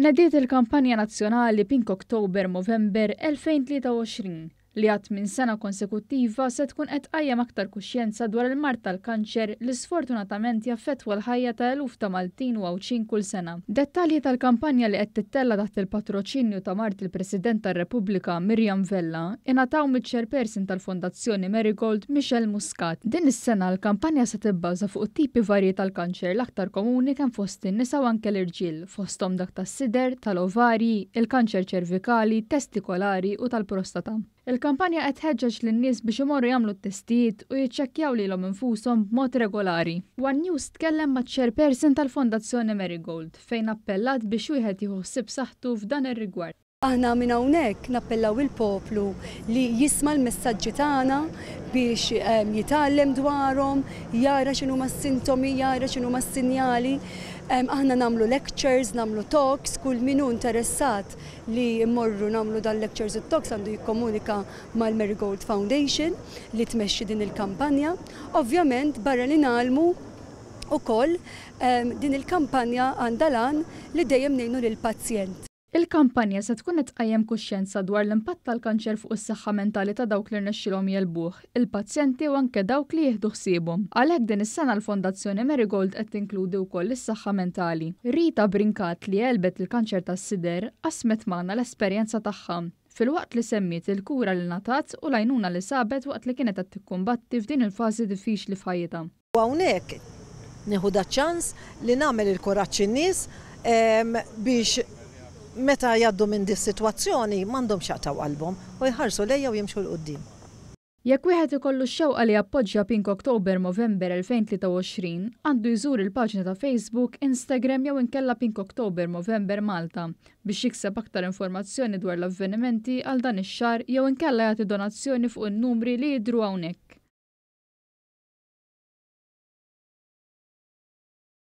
Nadiet il-kampanja nazzjonali Pink Oktober Movember 2023 li għat minn sena konsekuttiva se tkun qed qajjem aktar kuxjenza dwar il-mart tal-kanċer li sfortunatament jaffettwa l-ħajja ta' eluf ta' Maltin u għawċin kull sena. Dettalji tal-kampanja li qed tittella taħt il-patroċinju ta' Mart il-President tar-Repubblika Mirjam Vella ingħataw mill chairperson tal-Fondazzjoni Marigold Michel Muscat. Din is-sena l-kampanja se tibbaża fuq tipi varji tal-kanċer l-aktar komuni kemm fost in-nisa u anke l-irġiel, fosthom dak tas-sider, tal-ovari, il-kanċer ċervikali, testikolari u tal-prostata. Il-kampanja qed ħeġġeġ lin-nies biex imorru jagħmlu t-testijiet u jiċċekkjaw lilhom infushom b'mod regolari. One News tkellem ma' chairperson tal-Fondazzjoni Marigold fejn appellat biex wieħed jieħu ħsieb saħħtu f'dan ir-rigward. Aħna minn hawnhekk nappellaw il-poplu li jisma' l-messaġġi tagħna biex ehm, jitgħallem dwarhom, jara x'inhu mas-sintomi, jara x'inhu mas-sinjali. Ehm, aħna namlu lectures, namlu talks, kull minu interessat li morru namlu dal-lectures u talks għandu jikkomunika mal-Marigold Foundation li tmexxi din il-kampanja. Ovvjament barra li nalmu u koll ehm, din il-kampanja għandalan li dejjem nejnu lil-pazjent Il-kampanja se tkun qed tqajjem kuxjenza dwar l-impatt tal-kanċer fuq is-saħħa mentali ta' dawk li rnexxilhom jelbuh, il-pazjenti u anke dawk li jieħdu ħsiebhom. Għalhekk din is-sena l-Fondazzjoni Marigold qed tinkludi wkoll is-saħħa mentali. Rita Brinkat li elbet il-kanċer tas-sider qasmet magħna l-esperjenza tagħha fil-waqt li semmiet il-kura li natat u lajnuna li sabet waqt li kienet qed tikkumbatti f'din il-fażi diffiċli f'ħajjitha. Hawnhekk nieħu ċans li nagħmel il-kuraġġ in-nies ehm, biex meta jaddu minn di situazzjoni mandom xaqtaw qalbhom u jħarsu lejja u jimxu l-qoddim. Jekk wieħed ikollu x-xewqa li jappoġġja Pink Oktober Movember 2023, għandu jżur il-paġna ta' Facebook, Instagram jew inkella Pink Oktober Movember Malta biex jikseb aktar informazzjoni dwar l-avvenimenti għal dan ix-xar jew inkella jagħti donazzjoni fuq in-numri li jidru hawnhekk.